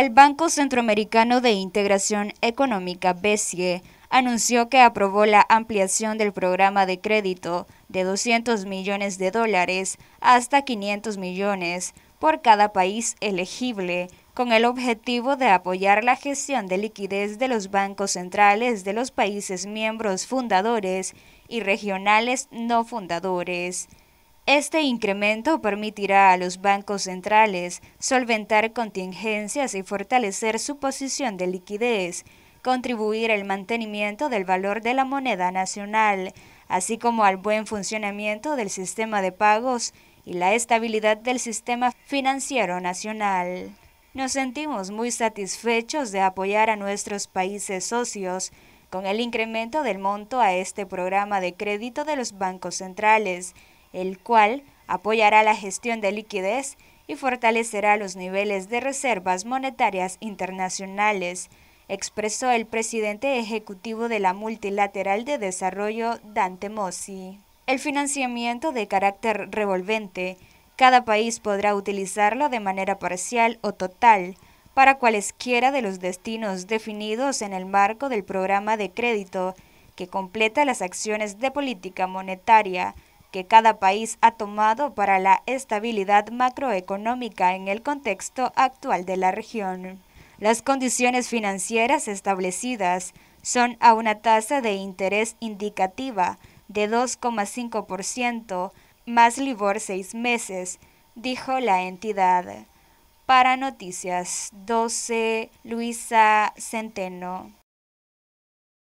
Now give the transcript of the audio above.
El Banco Centroamericano de Integración Económica, BESIE, anunció que aprobó la ampliación del programa de crédito de 200 millones de dólares hasta 500 millones por cada país elegible, con el objetivo de apoyar la gestión de liquidez de los bancos centrales de los países miembros fundadores y regionales no fundadores. Este incremento permitirá a los bancos centrales solventar contingencias y fortalecer su posición de liquidez, contribuir al mantenimiento del valor de la moneda nacional, así como al buen funcionamiento del sistema de pagos y la estabilidad del sistema financiero nacional. Nos sentimos muy satisfechos de apoyar a nuestros países socios con el incremento del monto a este programa de crédito de los bancos centrales, el cual apoyará la gestión de liquidez y fortalecerá los niveles de reservas monetarias internacionales, expresó el presidente ejecutivo de la Multilateral de Desarrollo, Dante Mossi. El financiamiento de carácter revolvente, cada país podrá utilizarlo de manera parcial o total para cualesquiera de los destinos definidos en el marco del programa de crédito que completa las acciones de política monetaria que cada país ha tomado para la estabilidad macroeconómica en el contexto actual de la región. Las condiciones financieras establecidas son a una tasa de interés indicativa de 2,5% más LIBOR seis meses, dijo la entidad. Para Noticias 12, Luisa Centeno.